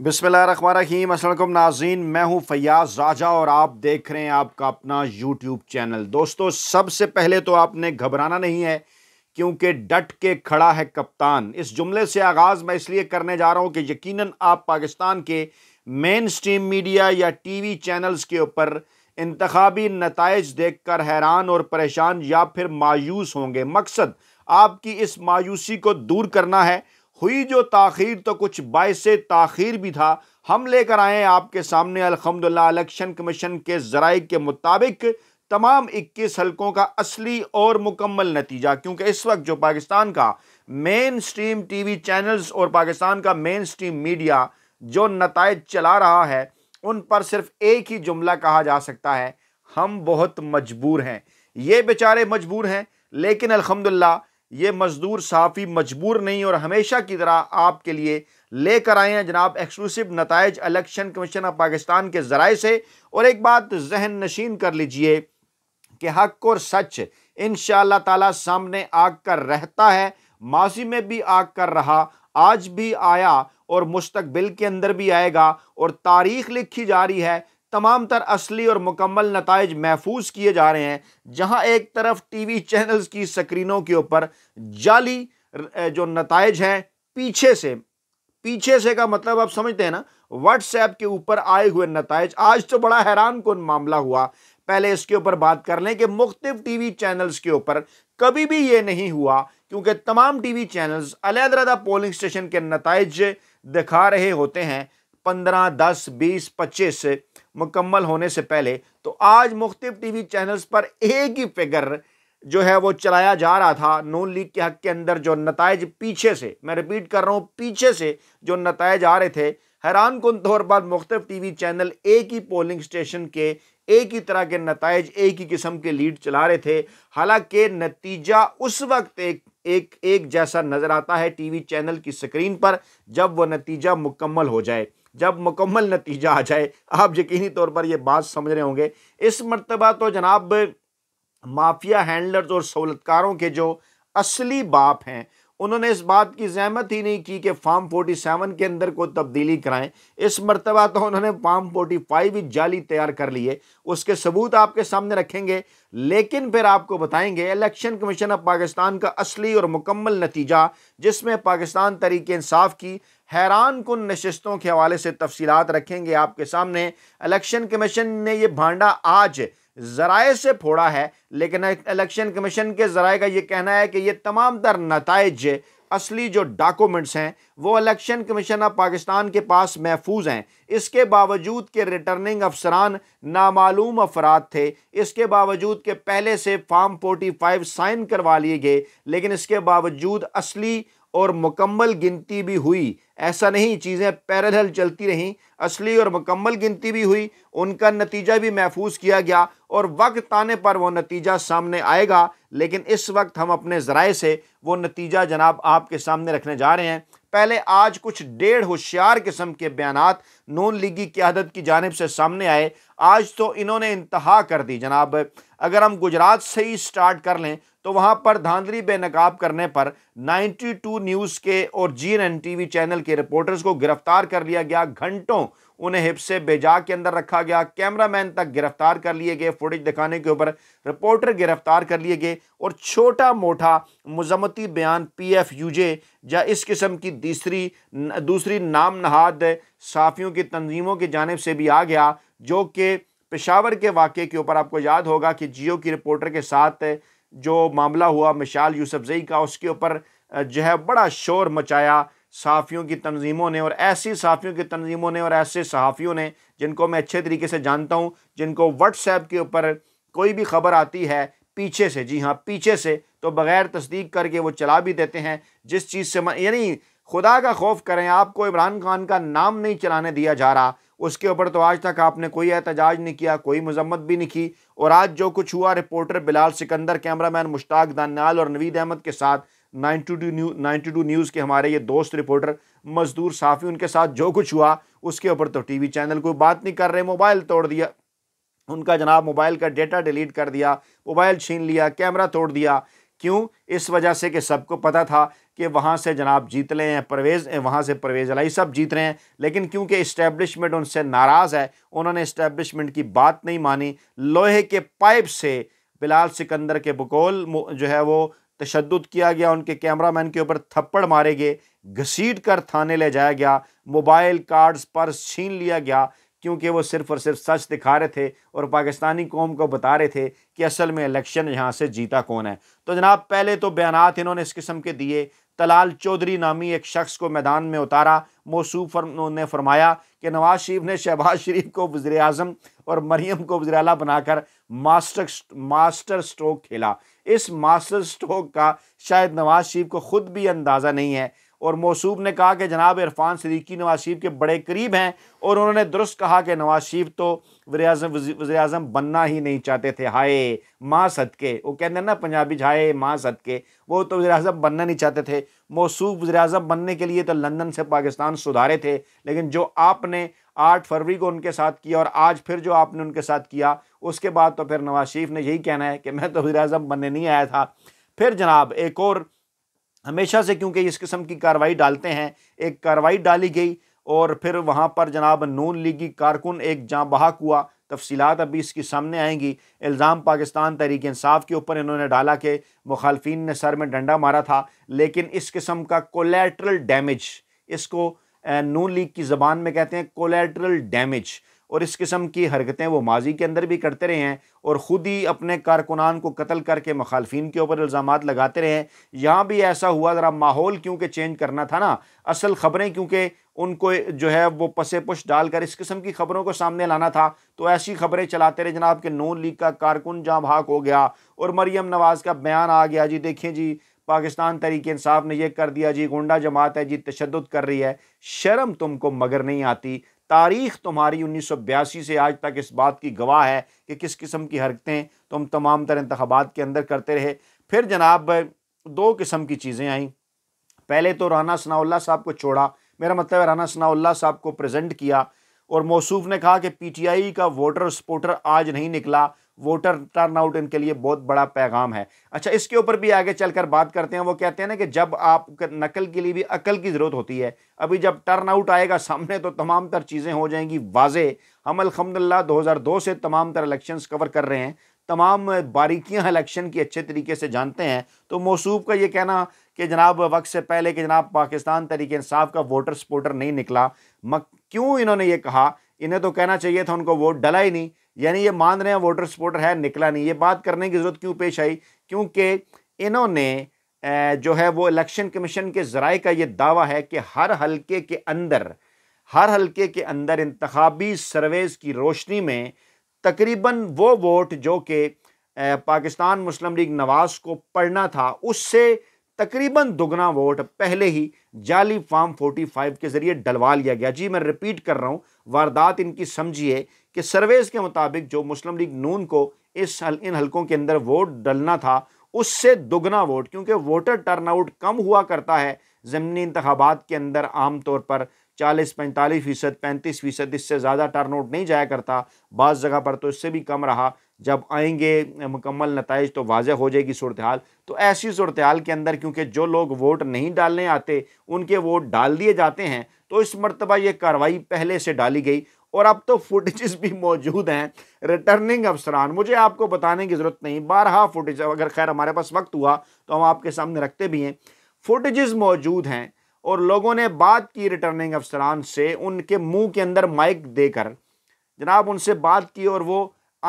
बिसमीम असलम नाजीन मैं हूं फ़याज़ राजा और आप देख रहे हैं आपका अपना यूट्यूब चैनल दोस्तों सबसे पहले तो आपने घबराना नहीं है क्योंकि डट के खड़ा है कप्तान इस जुमले से आगाज़ मैं इसलिए करने जा रहा हूं कि यकीनन आप पाकिस्तान के मेन स्ट्रीम मीडिया या टीवी चैनल्स के ऊपर इंतबी नतज देख कर हैरान और परेशान या फिर मायूस होंगे मकसद आपकी इस मायूसी को दूर करना है हुई जो ताखीर तो कुछ बायस ताखीर भी था हम लेकर आए आपके सामने अलहमदिल्ला इलेक्शन कमीशन के जराए के मुताबिक तमाम 21 हलकों का असली और मुकम्मल नतीजा क्योंकि इस वक्त जो पाकिस्तान का mainstream T V channels और पाकिस्तान का मेन स्ट्रीम मीडिया जो नतज चला रहा है उन पर सिर्फ एक ही जुमला कहा जा सकता है हम बहुत मजबूर हैं ये बेचारे मजबूर हैं लेकिन अलहमदिल्ला ये मज़दूर साफ़ी मजबूर नहीं और हमेशा की तरह आपके लिए लेकर आए हैं जनाब एक्सक्लूसिव नतज इलेक्शन कमीशन ऑफ पाकिस्तान के ज़राए से और एक बात जहन नशीन कर लीजिए कि हक और सच इन ताला सामने आग कर रहता है माजी में भी आग कर रहा आज भी आया और मुस्तबिल के अंदर भी आएगा और तारीख लिखी जा रही है तमाम तर असली और मुकम्मल नतज महफूज किए जा रहे हैं जहाँ एक तरफ टी वी चैनल्स की स्क्रीनों के ऊपर जाली जो नतज हैं पीछे से पीछे से का मतलब आप समझते हैं ना व्हाट्सएप के ऊपर आए हुए नतज आज तो बड़ा हैरान कन मामला हुआ पहले इसके ऊपर बात कर लें कि मुख्तफ टी वी चैनल्स के ऊपर कभी भी ये नहीं हुआ क्योंकि तमाम टी वी चैनल्स अलहदरदा पोलिंग स्टेशन के नतज दिखा रहे होते हैं पंद्रह दस बीस पच्चीस मुकम्मल होने से पहले तो आज मुख्तफ टी वी चैनल्स पर एक ही फिगर जो है वो चलाया जा रहा था नून लीग के हक के अंदर जो नतज पीछे से मैं रिपीट कर रहा हूँ पीछे से जो नतज आ रहे थे हैरान कन तौर पर मुख्तफ टी वी चैनल एक ही पोलिंग स्टेशन के एक ही तरह के नतज एक ही किस्म के लीड चला रहे थे हालांकि नतीजा उस वक्त एक एक एक जैसा नज़र आता है टी वी चैनल की स्क्रीन पर जब वह नतीजा मुकम्मल हो जाए जब मुकम्मल नतीजा आ जाए आप यकीनी तौर पर यह बात समझ रहे होंगे इस मरतबा तो जनाब माफिया हैंडलर्स और सहूलतकारों के जो असली बाप हैं उन्होंने इस बात की जहमत ही नहीं की कि फार्म फोर्टी सेवन के अंदर को तब्दीली कराएं इस मरतबा तो उन्होंने फार्म फाइव ही जाली तैयार कर लिए उसके सबूत आपके सामने रखेंगे लेकिन फिर आपको बताएंगे इलेक्शन कमीशन ऑफ पाकिस्तान का असली और मुकम्मल नतीजा जिसमें पाकिस्तान तरीके इंसाफ की हैरान कन नशस्तों के हवाले से तफसीत रखेंगे आपके सामने इलेक्शन कमीशन ने ये भांडा आज ज़राए से फोड़ा है लेकिन इलेक्शन कमीशन के ज़राए का ये कहना है कि ये तमाम तर नतज असली जो डॉक्यूमेंट्स हैं वो इलेक्शन कमीशन ऑफ पाकिस्तान के पास महफूज हैं इसके बावजूद के रिटर्निंग अफसरान नामालूम अफराद थे इसके बावजूद के पहले से फॉर्म फोर्टी फाइव साइन करवा लिए गए लेकिन इसके बावजूद असली और मुकम्मल गिनती भी हुई ऐसा नहीं चीज़ें पैरल चलती रहीं असली और मुकम्मल गिनती भी हुई उनका नतीजा भी महफूज किया गया और वक्त आने पर वो नतीजा सामने आएगा लेकिन इस वक्त हम अपने ज़राए से वो नतीजा जनाब आपके सामने रखने जा रहे हैं पहले आज कुछ डेढ़ होशियार किस्म के बयान नून लीगी क्यादत की जानब से सामने आए आज तो इन्होंने इंतहा कर दी जनाब अगर हम गुजरात से ही स्टार्ट कर लें तो वहाँ पर धांधली बेनकाब करने पर 92 न्यूज़ के और जी एन टीवी चैनल के रिपोर्टर्स को गिरफ्तार कर लिया गया घंटों उन्हें हिप से बेजा के अंदर रखा गया कैमरामैन तक गिरफ्तार कर लिए गए फुटेज दिखाने के ऊपर रिपोर्टर गिरफ्तार कर लिए गए और छोटा मोटा मजम्मती बयान पी एफ यूजे या इस किस्म की तीसरी दूसरी नाम नहाद साफियों की तंजीमों की जानब से भी आ गया जो कि पेशावर के वाक़े के ऊपर आपको याद होगा कि जियो की रिपोर्टर के साथ जो मामला हुआ मिशाल यूसफजई का उसके ऊपर जो है बड़ा शोर मचाया सहाफ़ियों की तनजीमों ने और ऐसी सहाफ़ियों की तनजीमों ने और ऐसे सहाफ़ियों ने जिनको मैं अच्छे तरीके से जानता हूँ जिनको व्हाट्सएप के ऊपर कोई भी खबर आती है पीछे से जी हाँ पीछे से तो बग़ैर तस्दीक करके वो चला भी देते हैं जिस चीज़ से यानी खुदा का खौफ करें आपको इमरान खान का नाम नहीं चलाने दिया जा रहा उसके ऊपर तो आज तक आपने कोई एहतजाज नहीं किया कोई मजम्मत भी नहीं की और आज जो कुछ हुआ रिपोर्टर बिलाल सिकंदर कैमरामैन मुश्ताक दान्याल और नवीद अहमद के साथ ninety two new ninety two news के हमारे ये दोस्त रिपोर्टर मजदूर साफ़ी उनके साथ जो कुछ हुआ उसके ऊपर तो टीवी चैनल कोई बात नहीं कर रहे मोबाइल तोड़ दिया उनका जनाब मोबाइल का डेटा डिलीट कर दिया मोबाइल छीन लिया कैमरा तोड़ दिया क्यों इस वजह से कि सबको पता था कि वहाँ से जनाब जीत रहे हैं परवेज़ वहाँ से परवेज़ अलाई सब जीत रहे हैं लेकिन क्योंकि इस्टेब्लिशमेंट उनसे नाराज़ है उन्होंने इस्टेब्लिशमेंट की बात नहीं मानी लोहे के पाइप से बिलाल सिकंदर के बकोल जो है वो तशद किया गया उनके कैमरामैन के ऊपर थप्पड़ मारे गए घसीट कर थाने ले जाया गया मोबाइल कार्ड्स पर छीन लिया गया क्योंकि वो सिर्फ और सिर्फ सच दिखा रहे थे और पाकिस्तानी कौम को बता रहे थे कि असल में इलेक्शन यहाँ से जीता कौन है तो जनाब पहले तो बयान इन्होंने इस किस्म के दिए तलाल चौधरी नामी एक शख्स को मैदान में उतारा मौसू फर ने फरमाया कि नवाज शरीफ ने शहबाज शरीफ को वज़र अजम और मरीम को वज़र अला बनाकर मास्टर मास्टर स्ट्रोक खेला इस मास्टर स्ट्रोक का शायद नवाज शरीफ को ख़ुद भी अंदाज़ा नहीं है और मौसू ने कहा कि जनाब इरफान सदीकी नवाज शरीफ के बड़े करीब हैं और उन्होंने दुरुस्त कहा कि नवाज शरीफ तो वजम वजी अजम बनना ही नहीं चाहते थे हाय माँ सदके वो कहते हैं ना पंजाबी हाय माँ सदके वो तो वजी अजम बनना नहीं चाहते थे मौसू वजी अजम बनने के लिए तो लंदन से पाकिस्तान सुधारे थे लेकिन जो आपने आठ फरवरी को उनके साथ किया और आज फिर जो आपने उनके साथ किया उसके बाद तो फिर नवाज शरीफ ने यही कहना है कि मैं तो वजी अजम बनने नहीं आया था फिर जनाब एक और हमेशा से क्योंकि इस किस्म की कार्रवाई डालते हैं एक कार्रवाई डाली गई और फिर वहाँ पर जनाब नून लीगी कारकुन एक जाँ बहाक हुआ तफसीत अभी इसकी सामने आएंगी इल्ज़ाम पाकिस्तान तहरीक इंसाफ के ऊपर इन्होंने डाला कि मुखालफी ने सर में डंडा मारा था लेकिन इस किस्म का कोलेट्रल डैमेज इसको नून लीग की ज़बान में कहते हैं कोलेट्रल डैमेज और इस किस्म की हरकतें वो माजी के अंदर भी करते रहे हैं और ख़ुद ही अपने कारकुनान को कत्ल करके मखालफी के ऊपर इल्ज़ाम लगाते रहे हैं यहाँ भी ऐसा हुआ ज़रा माहौल क्योंकि चेंज करना था ना असल ख़बरें क्योंकि उनको जो है वो पसे पुश डालकर इस किस्म की ख़बरों को सामने लाना था तो ऐसी ख़बरें चलाते रहे जनाब के नो लीग का कारकुन जहाँ भाग हो गया और मरीम नवाज़ का बयान आ गया जी देखें जी पाकिस्तान तरीके इंसाफ ने यह कर दिया जी गुंडा जमात है जी तशद कर रही है शर्म तुमको मगर नहीं आती तारीख तुम्हारी उन्नीस सौ बयासी से आज तक इस बात की गवाह है कि किस किस्म की हरकतें तुम तमाम तर इंतबात के अंदर करते रहे फिर जनाब दो किस्म की चीज़ें आईं पहले तो राना सनाउल्ला साहब को छोड़ा मेरा मतलब है राना सनाउल्ला साहब को प्रेजेंट किया और मौसू ने कहा कि पीटीआई का वोटर सपोर्टर आज नहीं निकला वोटर टर्नआउट इनके लिए बहुत बड़ा पैगाम है अच्छा इसके ऊपर भी आगे चलकर बात करते हैं वो कहते हैं ना कि जब आप नकल के लिए भी अकल की ज़रूरत होती है अभी जब टर्नआउट आएगा सामने तो तमाम तर चीज़ें हो जाएंगी वाजे हम अलहमदिल्ला 2002 से तमाम तर इलेक्शन कवर कर रहे हैं तमाम बारीकियाँ इलेक्शन की अच्छे तरीके से जानते हैं तो मौसूब का ये कहना कि जनाब वक्त से पहले कि जनाब पाकिस्तान तरीके इंसाफ का वोटर सपोर्टर नहीं निकला मक क्यों इन्होंने ये कहा इन्हें तो कहना चाहिए था उनको वोट डला ही नहीं यानी ये मान रहे हैं वोटर सपोर्टर है निकला नहीं ये बात करने की ज़रूरत क्यों पेश आई क्योंकि इन्होंने जो है वो इलेक्शन कमीशन के ज़राए का ये दावा है कि हर हल्के के अंदर हर हल्के के अंदर इंतबी सर्वेज़ की रोशनी में तकरीबन वो वोट जो कि पाकिस्तान मुस्लिम लीग नवाज को पढ़ना था उससे तकरीबन दुगना वोट पहले ही जाली फार्म 45 के ज़रिए डलवा लिया गया जी मैं रिपीट कर रहा हूँ वारदात इनकी समझी है कि सर्वेज़ के मुताबिक जो मुस्लिम लीग नून को इस हल, इन हलकों के अंदर वोट डलना था उससे दोगुना वोट क्योंकि वोटर टर्नआउट कम हुआ करता है ज़मनी इंतबात के अंदर आम तौर पर चालीस पैंतालीस फ़ीसद पैंतीस फ़ीसद इससे ज़्यादा टर्नआउट नहीं जाया करता बाज़ जगह पर तो इससे भी कम रहा जब आएंगे मुकम्मल नतज तो वाजह हो जाएगी सूरत हाल तो ऐसी सूरत हाल के अंदर क्योंकि जो लोग वोट नहीं डालने आते उनके वोट डाल दिए जाते हैं तो इस मरतबा ये कार्रवाई पहले से डाली गई और अब तो फुटेजेस भी मौजूद हैं रिटर्निंग अफसरान मुझे आपको बताने की ज़रूरत नहीं बारहा फुटेज अगर खैर हमारे पास वक्त हुआ तो हम आपके सामने रखते भी हैं फुटेजेस मौजूद हैं और लोगों ने बात की रिटर्निंग अफसरान से उनके मुंह के अंदर माइक देकर जनाब उनसे बात की और वो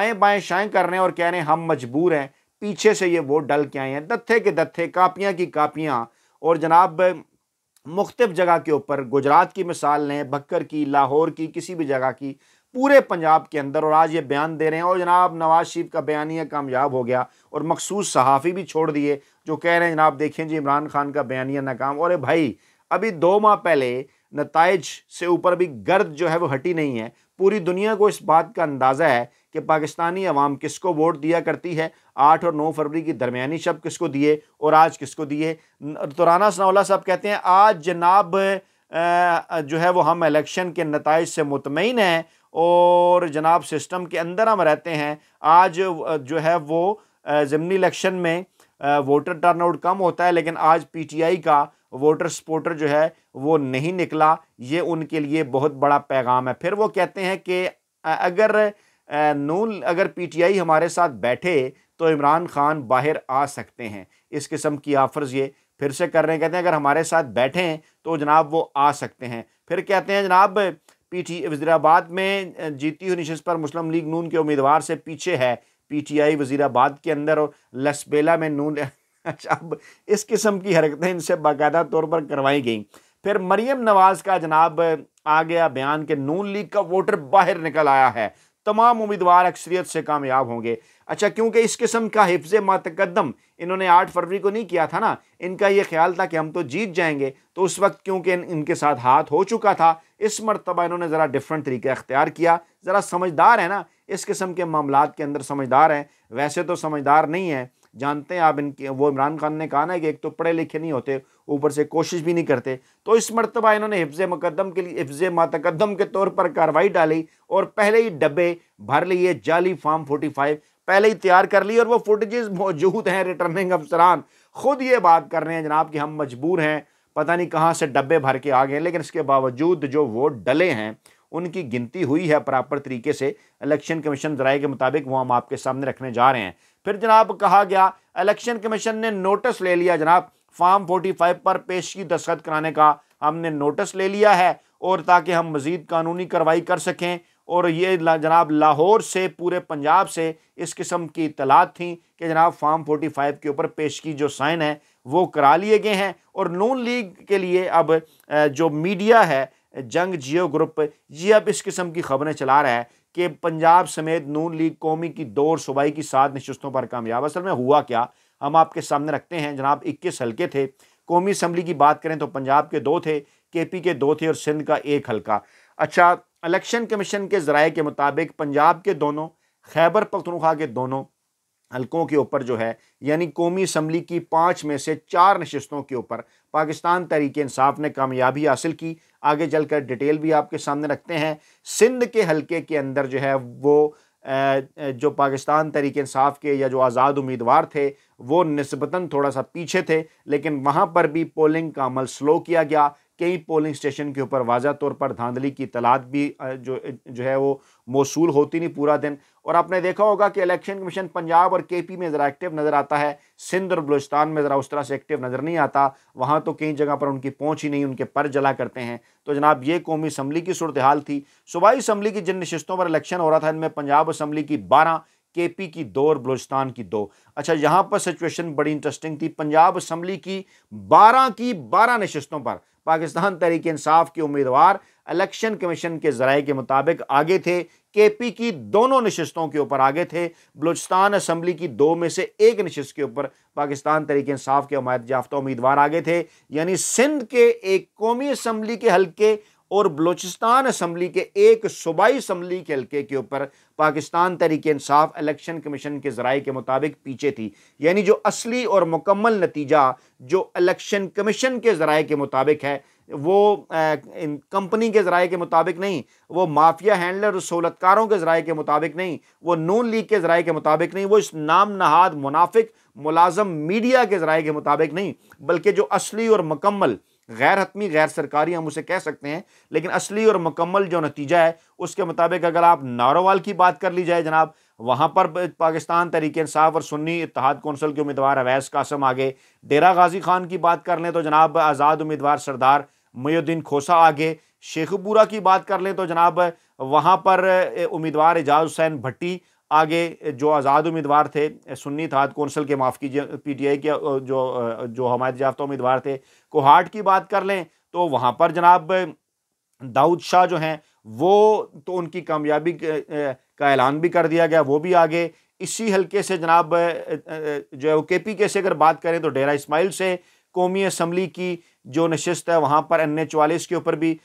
आए बाएँ शाएँ कर रहे हैं और कह रहे हैं हम मजबूर हैं पीछे से ये वोट डल के आए हैं दत्थे के दत्थे कापियाँ की कापियाँ और जनाब मुख्तफ जगह के ऊपर गुजरात की मिसाल लें भक्कर की लाहौर की किसी भी जगह की पूरे पंजाब के अंदर और आज ये बयान दे रहे हैं और जनाब नवाज शरीफ का बयानिया कामयाब हो गया और मखसूस सहाफ़ी भी छोड़ दिए जो कह रहे हैं जनाब देखें जी इमरान खान का बयानिया नाकाम और भाई अभी दो माह पहले नतज से ऊपर भी गर्द जो है वो हटी नहीं है पूरी दुनिया को इस बात का अंदाज़ा है कि पाकिस्तानी अवाम किसको वोट दिया करती है आठ और नौ फरवरी की दरमियानी शब किसको दिए और आज किसको दिए तो राना सनाउल्ला साहब कहते हैं आज जनाब जो है वो हम इलेक्शन के नतज से मुतमिन हैं और जनाब सिस्टम के अंदर हम रहते हैं आज जो है वो ज़मनी इलेक्शन में वोटर टर्नआउट कम होता है लेकिन आज पीटीआई का वोटर सपोर्टर जो है वो नहीं निकला ये उनके लिए बहुत बड़ा पैगाम है फिर वो कहते हैं कि अगर नून अगर पीटीआई हमारे साथ बैठे तो इमरान खान बाहर आ सकते हैं इस किस्म की ऑफर्स ये फिर से कर रहे हैं कहते हैं अगर हमारे साथ बैठें तो जनाब वो आ सकते हैं फिर कहते हैं जनाब पी टी वजीराबाद में जीती हुई नशस्त पर मुस्लिम लीग नून के उम्मीदवार से पीछे है पी टी आई वजीराबाद के अंदर और लसबेला में नून अच्छा अब इस किस्म की हरकतें इनसे बाकायदा तौर पर करवाई गई फिर मरियम नवाज़ का जनाब आ गया बयान कि नून लीग का वोटर बाहर निकल आया है तमाम उम्मीदवार अक्सरियत से कामयाब होंगे अच्छा क्योंकि इस किस्म का हिफ्ज मतकदम इन्होंने आठ फरवरी को नहीं किया था ना इनका यह ख्याल था कि हम तो जीत जाएंगे तो उस वक्त क्योंकि इन, इनके साथ हाथ हो चुका था इस मरतबा इन्होंने ज़रा डिफरेंट तरीका अख्तियार किया ज़रा समझदार है ना इस किस्म के मामला के अंदर समझदार हैं वैसे तो समझदार नहीं है जानते हैं आप इनके वो इमरान खान ने कहा ना कि एक तो पढ़े लिखे नहीं होते ऊपर से कोशिश भी नहीं करते तो इस मरतबा इन्होंने हिफ्ज़ मुकदम के लिए हिफ्ज़ मातकदम के तौर पर कार्रवाई डाली और पहले ही डब्बे भर लिए जाली फार्म फोर्टी फाइव पहले ही तैयार कर ली और वो फुटेजेस मौजूद हैं रिटर्निंग अफसरान खुद ये बात कर रहे हैं जनाब कि हम मजबूर हैं पता नहीं कहाँ से डब्बे भर के आ गए लेकिन इसके बावजूद जो वोट डले हैं उनकी गिनती हुई है प्रॉपर तरीके से इलेक्शन कमीशन जराए के मुताबिक वो हम आपके सामने रखने जा रहे हैं फिर जनाब कहा गया इलेक्शन कमीशन ने नोटिस ले लिया जनाब फार्म 45 पर पेशगी दस्खत कराने का हमने नोटिस ले लिया है और ताकि हम मज़ीद कानूनी कार्रवाई कर सकें और ये जनाब लाहौर से पूरे पंजाब से इस किस्म की इतलात थी कि जनाब फार्म 45 के ऊपर पेशगी जो साइन है वो करा लिए गए हैं और नून लीग के लिए अब जो मीडिया है जंग जियो ग्रुप ये अब इस किस्म की खबरें चला रहा है कि पंजाब समेत नून लीग कौमी की दो और सूबाई की सात नशस्तों पर कामयाब असल में हुआ क्या हम आपके सामने रखते हैं जनाब इक्कीस हल्के थे कौमी असम्बली की बात करें तो पंजाब के दो थे के पी के दो थे और सिंध का एक हल्का अच्छा इलेक्शन कमीशन के ज़राए के मुताबिक पंजाब के दोनों खैबर पख्तनख्वा के दोनों हलकों के ऊपर जो है यानी कौमी असम्बली की पाँच में से चार नशस्तों के ऊपर पाकिस्तान तहरीक इंसाफ ने कामयाबी हासिल की आगे चलकर डिटेल भी आपके सामने रखते हैं सिंध के हलके के अंदर जो है वो जो पाकिस्तान तहरीक इंसाफ के या जो आज़ाद उम्मीदवार थे वो नस्बता थोड़ा सा पीछे थे लेकिन वहाँ पर भी पोलिंग का अमल स्लो किया गया कई पोलिंग स्टेशन के ऊपर वाजा तौर पर धांधली की तलाद भी जो जो है वो मौसू होती नहीं पूरा दिन और आपने देखा होगा कि इलेक्शन कमीशन पंजाब और के पी में ज़रा एक्टिव नज़र आता है सिंध और बलोचिस्तान में ज़रा उस तरह से एक्टिव नज़र नहीं आता वहाँ तो कई जगह पर उनकी पहुँच ही नहीं उनके पर जला करते हैं तो जनाब ये कौमी असम्बली की सूरत हाल थी सूबाई असम्बली की जिन नशस्तों पर इलेक्शन हो रहा था इनमें पंजाब असम्बली की बारह के पी की दो और बलोचस्तान की दो अच्छा यहाँ पर सिचुएशन बड़ी इंटरेस्टिंग थी पंजाब असम्बली की बारह की बारह नशस्तों पर पाकिस्तान तहरीक इंसाफ के उम्मीदवार इलेक्शन कमीशन के जराए के मुताबिक आगे थे के पी की दोनों नशस्तों के ऊपर आगे थे बलूचिस्तान असम्बली की दो में से एक नशस्त के ऊपर पाकिस्तान तहरीक इंसाफ के हमायत याफ्ता उम्मीदवार आगे थे यानी सिंध के एक कौमी असम्बली के हल्के और बलूचिस्तान असम्बली के एक सूबाई असम्बली के हल्के के ऊपर पाकिस्तान तहरीक इंसाफ इलेक्शन कमीशन के ज़राए के मुताबिक पीछे थी यानी जो असली और मुकम्मल नतीजा जो इलेक्शन कमीशन के ज़राए के मुताबिक है वो इन कंपनी के ज़राए के मुताबिक नहीं वो माफिया हैंडलर और सहूलतकारों के ज़राए के मुताबिक नहीं वो नून लीग के ज़राए के मुताबिक नहीं वो इस नाम नहाद मुनाफिक मुलाजम मीडिया के ज़राए के मुताबिक नहीं बल्कि जो असली और मकम्मल गैर हतमी गैर सरकारी हम उसे कह सकते हैं लेकिन असली और मुकम्मल जो नतीजा है उसके मुताबिक अगर आप नारोवाल की बात कर ली जाए जनाब वहाँ पर पाकिस्तान तहरीक इंसाफ और सुन्नी इतिहाद कौंसिल के उम्मीदवार अवैस कासम आगे डेरा गाजी खान की बात कर लें तो जनाब आज़ाद उम्मीदवार सरदार मयुद्दीन खोसा आगे शेखपुरा की बात कर लें तो जनाब वहाँ पर उम्मीदवार एजाज हुसैन भट्टी आगे जो आज़ाद उम्मीदवार थे सुन्नी थाद तो कौंसल के माफ़ कीजिए पीटीआई के जो जो हमारे जाफ्ता उम्मीदवार थे कोहाट की बात कर लें तो वहाँ पर जनाब दाऊद शाह जो हैं वो तो उनकी कामयाबी का ऐलान भी कर दिया गया वो भी आगे इसी हल्के से जनाब जो है वो के पी के से अगर बात करें तो डेरा इसमाइल से कौमी असम्बली की जो नशस्त है वहाँ पर एन एच वालिस के ऊपर भी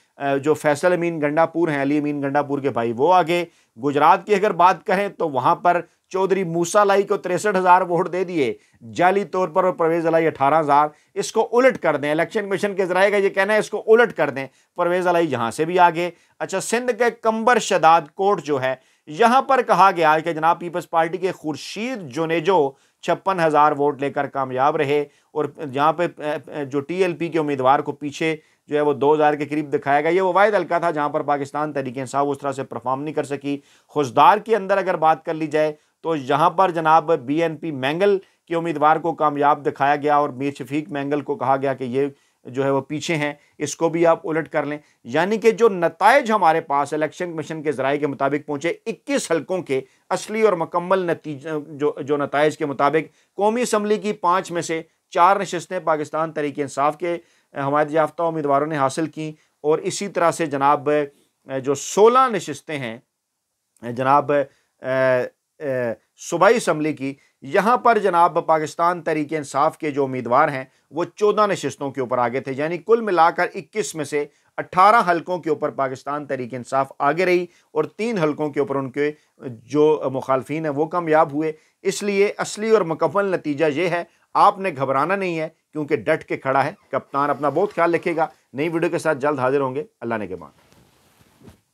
जो फैसल अमीन गंडापुर हैं अली अमीन गंडापुर के भाई वो आगे गुजरात की अगर बात करें तो वहाँ पर चौधरी मूसा लाई को तिरसठ हज़ार वोट दे दिए जाली तौर पर और परवेज़ अलाई अठारह हज़ार इसको उलट कर दें इलेक्शन कमीशन के जराए का ये कहना है इसको उलट कर दें परवेज़ अलाई यहाँ से भी आगे अच्छा सिंध के कंबर शदाद कोर्ट जो है यहाँ पर कहा गया कि जनाब पीपल्स पार्टी के खुर्शीद जुनेजो छप्पन हज़ार वोट लेकर कामयाब रहे और जहाँ पे जो टीएलपी के उम्मीदवार को पीछे जो है वो 2000 के करीब दिखाया गया ये वो वाद हल्का था जहाँ पर पाकिस्तान तरीके इंसाफ उस तरह से परफॉर्म नहीं कर सकी खुशदार के अंदर अगर बात कर ली जाए तो यहाँ पर जनाब पी मैंगल के उम्मीदवार को कामयाब दिखाया गया और मीर शफीक मैंगल को कहा गया कि ये जो है वो पीछे हैं इसको भी आप उलट कर लें यानी कि जो नतज हमारे पास इलेक्शन कमीशन के ज़राए के मुताबिक पहुँचे इक्कीस हलकों के असली और मकम्मल नतीजे जो जो नतज के मुताबिक कौमी असम्बली की पाँच में से चार नशस्तें पाकिस्तान तरीके इंसाफ के हमायत याफ्ता उम्मीदवारों ने हासिल की और इसी तरह से जनाब जो सोलह नशस्तें हैं जनाब सूबाई इसम्बली की यहाँ पर जनाब पाकिस्तान तहरीक इंसाफ के जो उम्मीदवार हैं वो चौदह नशस्तों के ऊपर आगे थे यानी कुल मिलाकर इक्कीस में से अट्ठारह हलकों के ऊपर पाकिस्तान तहरीक इंसाफ आगे रही और तीन हलकों के ऊपर उनके जो मुखालफी हैं वो कामयाब हुए इसलिए असली और मकमल नतीजा ये है आपने घबराना नहीं है क्योंकि डट के खड़ा है कप्तान अपना बहुत ख्याल रखेगा नई वीडियो के साथ जल्द हाजिर होंगे अल्लाह ने के मान